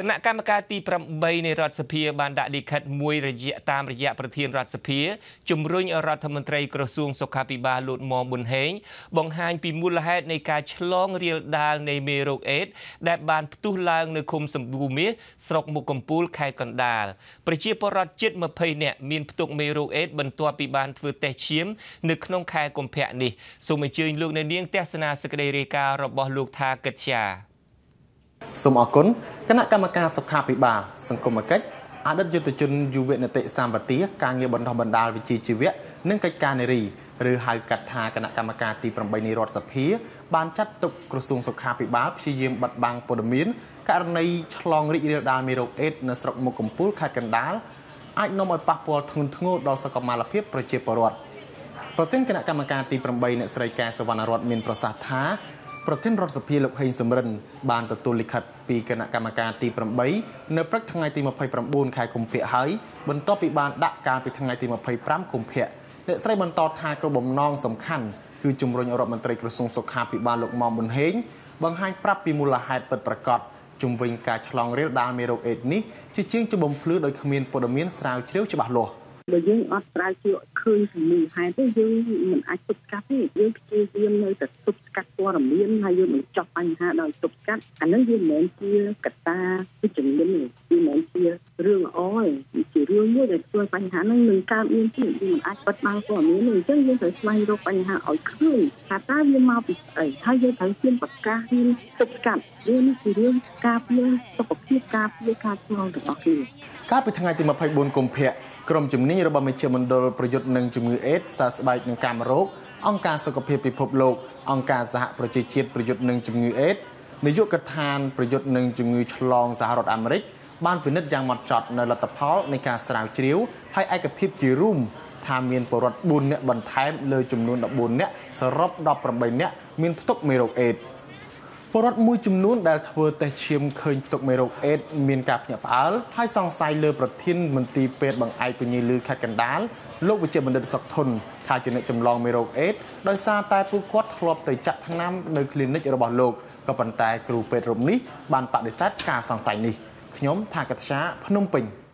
គណៈកម្មការទី8នៃរដ្ឋសភាបានដាក់លិខិតមួយរយៈតាមរយៈប្រធានរដ្ឋសភាជំរុញរដ្ឋមន្ត្រីក្រសួងសុខាភិបាលលោកមមប៊ុនហេងបង្ហាញ ពីមូលហេតុនៃការឆ្លងរាលដាលនៃមេរោគអេដដែលបាន ផ្ទុះឡើង នៅឃុំសម្បូរមាសស្រុកមុខកំពូលខេត្តកណ្ដាលប្រជាពលរដ្ឋជិត20នាក់មានផ្ទុកមេរោគអេដបន្ទាប់ពីបានធ្វើតេស្តឈាម នៅក្នុងខែកុម្ភៈនេះសូមអញ្ជើញលោកអ្នកនាងទស្សនាសេចក្តីរាយការណ៍របស់លោកថាកិត្យាសូមអរគុណគណៈកម្មការសុខាភិបាលសង្គមគិច្ចអតីតយុទ្ធជនយុវនីតិសម្បទាការងារបណ្ដោះបណ្ដាលវិជ្ជាជីវៈនិងកិច្ចការនារីឬហៅកាត់ថាគណៈកម្មការទី8នៃរដ្ឋសភាបានចាត់ទុកក្រសួងសុខាភិបាល ព្យាយាមបិទបាំងព័ត៌មានករណីឆ្លងរីករាលដាលមេរោគអេដនៅស្រុកមុខកំពូលខេត្តកណ្ដាលអាចនាំឲ្យប៉ះពាល់ធ្ងន់ធ្ងរដល់សុខុមាលភាពប្រជាពលរដ្ឋប្រធានគណៈកម្មការទី8អ្នកស្រីកែសវណ្ណរតមានប្រសាសន៍ថាប្រធានរដ្ឋសភាលោកហេងសំរិន បានទទួលលិខិតពីគណៈកម្មការទី8នៅព្រឹកថ្ងៃទី29ខែកុម្ភៈហើយបន្ទាប់ពីបានដាក់កាលពីថ្ងៃទី25កុម្ភៈអ្នកស្រីបន្តថាក្រុមបំណងសំខាន់គឺជំរុញរដ្ឋមន្ត្រីក្រសួងសុខាភិបាលលោកមុំប៊ុនហេងបង្ហាញប្រាប់ពីមូលហេតុពិតប្រាកដជំវិញការឆ្លងរាលដាលមេរោគអេដនេះជាជាងជំបំភ្លឺដោយគ្មានព័ត៌មានស្រាវជ្រាវច្បាស់លាស់បើយើងអត់ស្រាវជ្រាវឃើញសមូលហេតុទេយើងមិនអាចទប់ស្កាត់ទេយើងព្យាយាមនៅតែព័ត៌មានហើយយើងបញ្ចប់បញ្ហាដោយទប់ស្កាត់អានឹងវាមិនមែនជាកត្តាវិជ្ជមានទេវាមិនមែនជារឿងល្អទេជារឿងមួយដែលធ្វើបញ្ហានឹងនឹងកើតមានទៀតយើងមិនអាចបិទបាំងព័ត៌មានទេអញ្ចឹងយើងត្រូវស្វែងរកបញ្ហាឲ្យឃើញថាតើវាមកពីស្អីហើយយើងត្រូវហ៊ានប្រកាសហ៊ានទប់ស្កាត់រឿងនេះជារឿងការពារសុខភាពការពារការឆ្លងរបស់គ្នាកាលពីថ្ងៃទី24កុម្ភៈក្រុមជំនាញរបស់មជ្ឈមណ្ឌលប្រយុទ្ធនឹងជំងឺអេដសះស្បើយនឹងកាមរោគអង្គការសុខភាពពិភពលោកអង្គការសហប្រជាជាតិប្រយុទ្ធនឹងជំងឺអេដសនាយកដ្ឋានប្រយុទ្ធនឹងជំងឺឆ្លងសហរដ្ឋអាមេរិកបានពិនិត្យយ៉ាងម៉ត់ចត់នៅលទ្ធផលនៃការស្រាវជ្រាវហើយឯកភាពជារួមថាមានពលរដ្ឋ4នាក់បន្ថែមលើចំនួន14នាក់សរុប18នាក់មានផ្ទុកមេរោគអេដសពលរដ្ឋមួយចំនួនដែលធ្វើតេស្តឈាមឃើញផ្ទុកមេរោគអេដមានការភ្ញាក់ផ្អើលហើយសង្ស័យលើប្រធានមន្ទីរពេទ្យបង្អែកពញាលឺខេត្តកណ្ដាល លោកវិជ្ជបណ្ឌិតសុកធុនថាជាអ្នកចម្លងមេរោគអេដដោយសារតែពួកគាត់ធ្លាប់ទៅចាក់ថ្នាំនៅគ្លីនិករបស់លោកក៏ប៉ុន្តែគ្រូពេទ្យរូបនេះបានបដិសេធការសង្ស័យនេះខ្ញុំថាកត្យាភ្នំពេញ